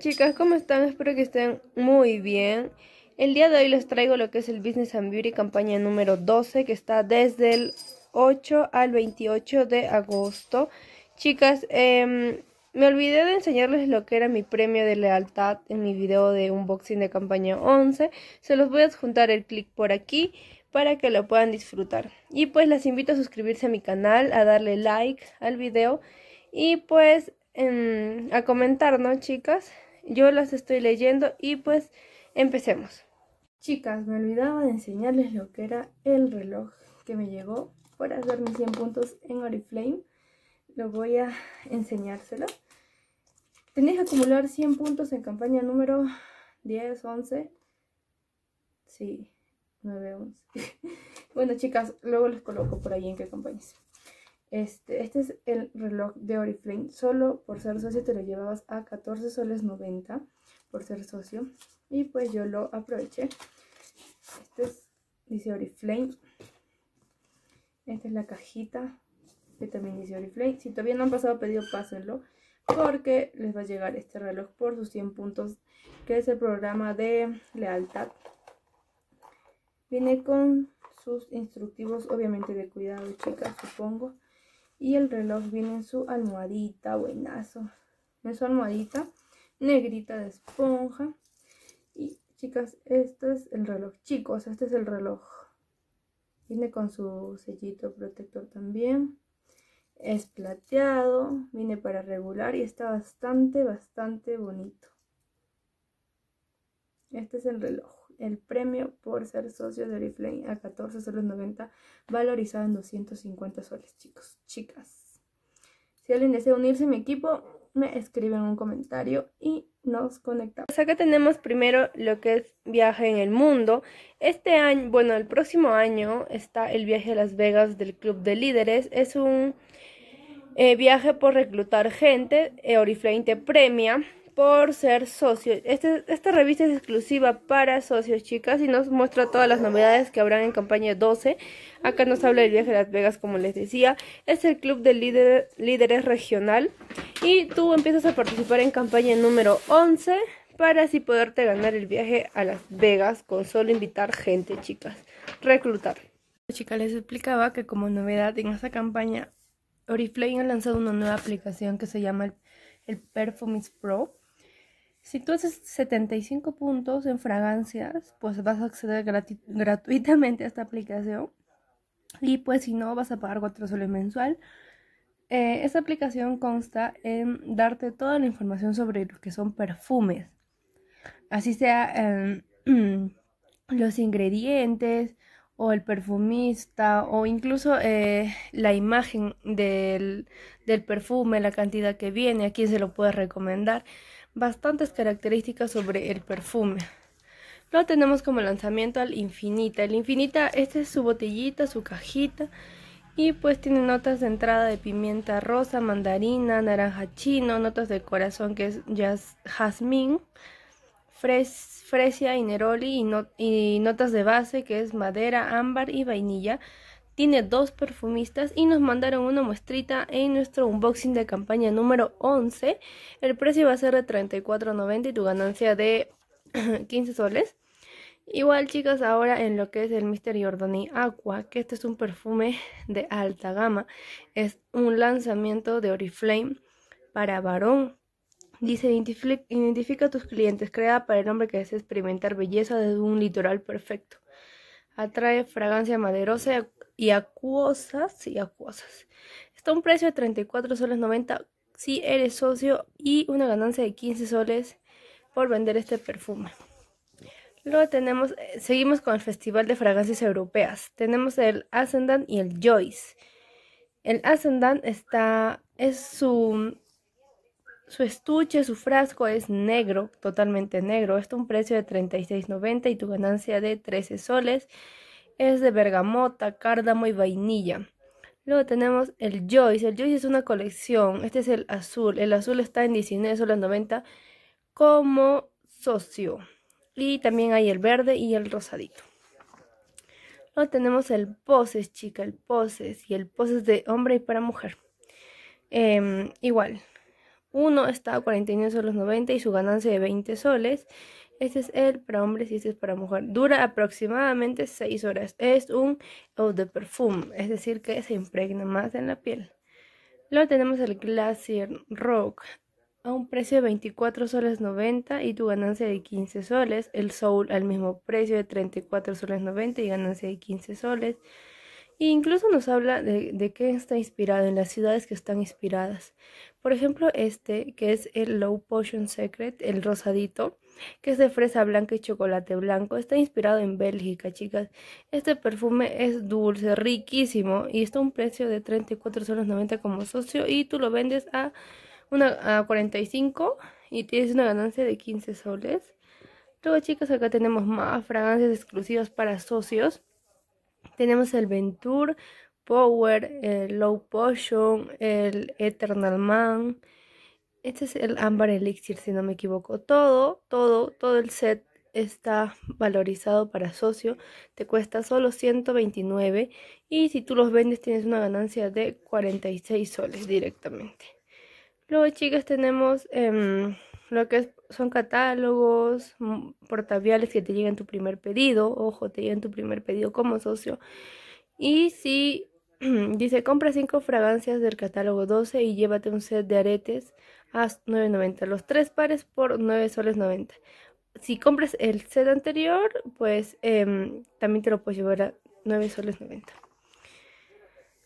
chicas, ¿cómo están? Espero que estén muy bien. El día de hoy les traigo lo que es el Business and Beauty campaña número 12 que está desde el 8 al 28 de agosto. Chicas, em, me olvidé de enseñarles lo que era mi premio de lealtad en mi video de unboxing de campaña 11. Se los voy a adjuntar el clic por aquí para que lo puedan disfrutar. Y pues las invito a suscribirse a mi canal, a darle like al video y pues em, a comentar, ¿no, chicas? yo las estoy leyendo y pues empecemos. Chicas, me olvidaba de enseñarles lo que era el reloj que me llegó Para hacer mis 100 puntos en Oriflame. Lo voy a enseñárselo. Tenéis que acumular 100 puntos en campaña número 10, 11. Sí, 9, 11. bueno, chicas, luego les coloco por ahí en qué Es. Este, este, es el reloj de Oriflame. Solo por ser socio te lo llevabas a 14 soles 90 por ser socio. Y pues yo lo aproveché. Este es, dice Oriflame. Esta es la cajita que también dice Oriflame. Si todavía no han pasado pedido, pásenlo. Porque les va a llegar este reloj por sus 100 puntos, que es el programa de lealtad. Viene con sus instructivos, obviamente de cuidado, chicas, supongo. Y el reloj viene en su almohadita, buenazo. En su almohadita negrita de esponja. Y chicas, este es el reloj. Chicos, este es el reloj. Viene con su sellito protector también. Es plateado, viene para regular y está bastante, bastante bonito. Este es el reloj el premio por ser socio de Oriflame a 14 valorizado en 250 soles, chicos, chicas. Si alguien desea unirse a mi equipo, me escriben un comentario y nos conectamos. Pues acá tenemos primero lo que es viaje en el mundo. Este año, bueno, el próximo año está el viaje a Las Vegas del Club de Líderes. Es un eh, viaje por reclutar gente. Eh, Oriflame te premia por ser socio. Este, esta revista es exclusiva para socios, chicas, y nos muestra todas las novedades que habrán en campaña 12. Acá nos habla del viaje a Las Vegas, como les decía. Es el club de líderes regional. Y tú empiezas a participar en campaña número 11 para así poderte ganar el viaje a Las Vegas con solo invitar gente, chicas. Reclutar. chica les explicaba que como novedad en esta campaña, Oriflame ha lanzado una nueva aplicación que se llama el, el Perfumis Pro si tú haces 75 puntos en fragancias, pues vas a acceder gratuitamente a esta aplicación. Y pues si no, vas a pagar 4 soles mensual. Eh, esta aplicación consta en darte toda la información sobre lo que son perfumes. Así sea em, los ingredientes o el perfumista o incluso eh, la imagen del, perfume, la cantidad que viene, a quién se lo puedes recomendar bastantes características sobre el perfume. Lo tenemos como lanzamiento al Infinita. El Infinita, esta es su botellita, su cajita. Y pues tiene notas de entrada de pimienta rosa, mandarina, naranja chino, notas de corazón que es jazmín, fresia y neroli y notas de base que es madera, ámbar y vainilla tiene dos perfumistas y nos mandaron una muestrita en nuestro unboxing de campaña número 11. El precio va a ser de 34.90 y tu ganancia de 15 soles. Igual chicas, ahora en lo que es el Mr. Jordani Aqua, que este es un perfume de alta gama, es un lanzamiento de Oriflame para varón. Dice, identifica a tus clientes, crea para el hombre que desea experimentar belleza desde un litoral perfecto. Atrae fragancia maderosa y acuosas y acuosas. Está a un precio de 34 soles 90 si eres socio y una ganancia de 15 soles por vender este perfume. Luego tenemos, eh, seguimos con el Festival de Fragancias Europeas. Tenemos el Ascendant y el Joyce. El Ascendant está, es su su estuche, su frasco es negro, totalmente negro. Esto un precio de 36.90 y tu ganancia de 13 soles. Es de bergamota, cárdamo y vainilla. Luego tenemos el Joyce. El Joyce es una colección. Este es el azul. El azul está en 19 soles 90 como socio. Y también hay el verde y el rosadito. Luego tenemos el poses, chica, el poses. Y el poses de hombre y para mujer. Em, igual, uno está a 49 soles 90 y su ganancia de 20 soles. Este es el para hombres y este es para mujer. Dura aproximadamente 6 horas. Es un eau de perfume, es decir, que se impregna más en la piel. Luego tenemos el Glacier Rock a un precio de 24 soles y tu ganancia de 15 soles. El Soul al mismo precio de $3490 soles y ganancia de 15 soles y incluso nos habla de, qué está inspirado, en las ciudades que están inspiradas. Por ejemplo, este, que es el Low Potion Secret, el rosadito, que es de fresa blanca y chocolate blanco. Está inspirado en Bélgica, chicas. Este perfume es dulce, riquísimo, y está a un precio de 34,90 como socio, y tú lo vendes a, una, a 45 y tienes una ganancia de 15 soles. Luego, chicas, acá tenemos más fragancias exclusivas para socios. Tenemos el Venture, Power, el Low Potion, el Eternal Man. Este es el Ámbar Elixir, si no me equivoco. Todo, todo, todo el set está valorizado para socio. Te cuesta solo 129 y si tú los vendes tienes una ganancia de 46 soles directamente. Luego, chicas, tenemos... Em, lo que son catálogos, mm, portaviales que te llegan tu primer pedido, ojo, te llegan tu primer pedido como socio. Y si dice, compra cinco fragancias del catálogo 12 y llévate un set de aretes a 9.90, los tres pares por 9 soles 90. Si compras el set anterior, pues em, también te lo puedes llevar a 9 soles 90.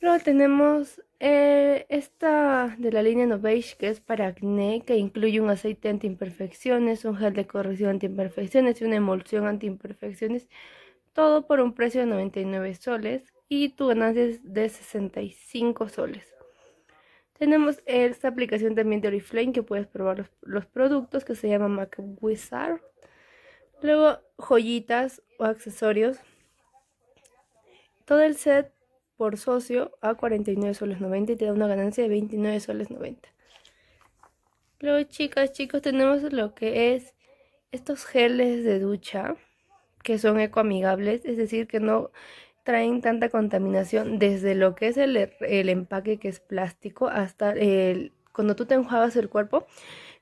Luego tenemos eh, esta de la línea Novage, que es para acné, que incluye un aceite anti imperfecciones, un gel de corrección anti imperfecciones y una emulsión anti imperfecciones, todo por un precio de 99 soles y tu ganancia es de 65 soles. Tenemos esta aplicación también de Oriflame que puedes probar los, los productos que se llama Mac Wizard. Luego joyitas o accesorios. Todo el set por socio a 49 soles 90 y te da una ganancia de 29 soles 90. Luego, chicas, chicos, tenemos lo que es estos geles de ducha que son ecoamigables, es decir, que no traen tanta contaminación desde lo que es el, el empaque que es plástico hasta el, cuando tú te enjuagas el cuerpo.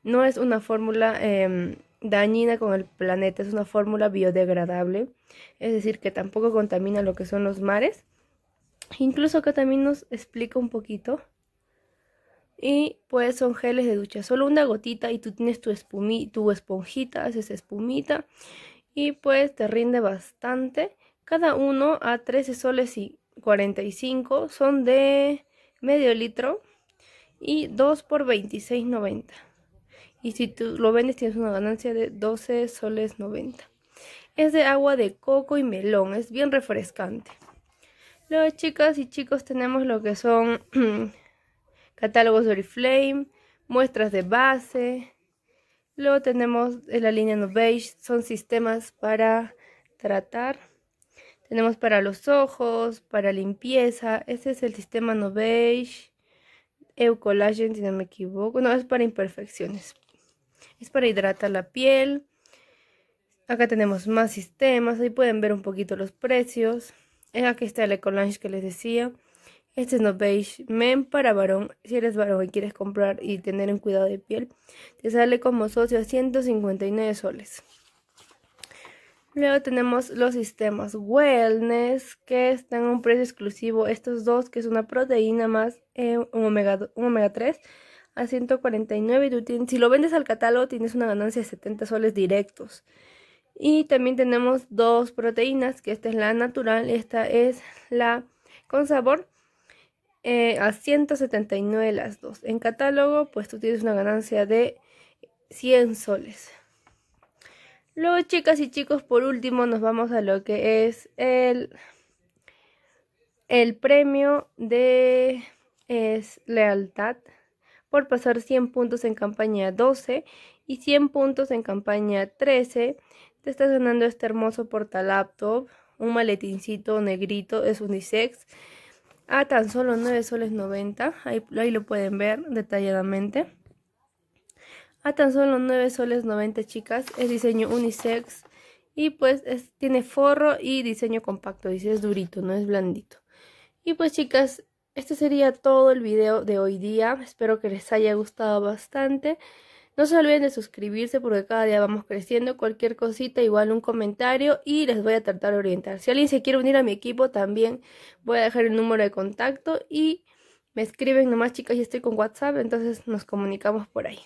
No es una fórmula em, dañina con el planeta, es una fórmula biodegradable, es decir, que tampoco contamina lo que son los mares Incluso acá también nos explica un poquito. Y pues son geles de ducha, solo una gotita y tú tienes tu, espumita, tu esponjita, haces espumita y pues te rinde bastante. Cada uno a 13 soles y 45 son de medio litro y 2 por 26.90. Y si tú lo vendes tienes una ganancia de 12 soles 90. Es de agua de coco y melón, es bien refrescante. Luego, chicas y chicos, tenemos lo que son catálogos de Oriflame, muestras de base. Luego tenemos la línea Novage, son sistemas para tratar. Tenemos para los ojos, para limpieza. Este es el sistema Novage. Eucolagen, si no me equivoco. No, es para imperfecciones. Es para hidratar la piel. Acá tenemos más sistemas. Ahí pueden ver un poquito los precios. Eh, aquí está el Ecolange que les decía. Este es No Beige Men para varón. Si eres varón y quieres comprar y tener un cuidado de piel, te sale como socio a 159 soles. Luego tenemos los sistemas Wellness, que están a un precio exclusivo. Estos dos, que es una proteína más eh, un, omega, un omega 3, a 149. Y tú si lo vendes al catálogo, tienes una ganancia de 70 soles directos. Y también tenemos dos proteínas, que esta es la natural, esta es la con sabor, eh, a 179 las dos. En catálogo, pues tú tienes una ganancia de 100 soles. Luego, chicas y chicos, por último nos vamos a lo que es el, el premio de es lealtad por pasar 100 puntos en campaña 12 y 100 puntos en campaña 13 te está sonando este hermoso porta laptop, un maletincito negrito, es unisex, a tan solo 9 soles 90, ahí, lo pueden ver detalladamente. A tan solo 9 soles 90 chicas, es diseño unisex y pues tiene forro y diseño compacto, dice es durito, no es blandito. Y pues chicas, este sería todo el video de hoy día, espero que les haya gustado bastante. No se olviden de suscribirse porque cada día vamos creciendo. Cualquier cosita, igual un comentario y les voy a tratar de orientar. Si alguien se quiere unir a mi equipo, también voy a dejar el número de contacto y me escriben nomás, chicas. Yo estoy con WhatsApp, entonces nos comunicamos por ahí.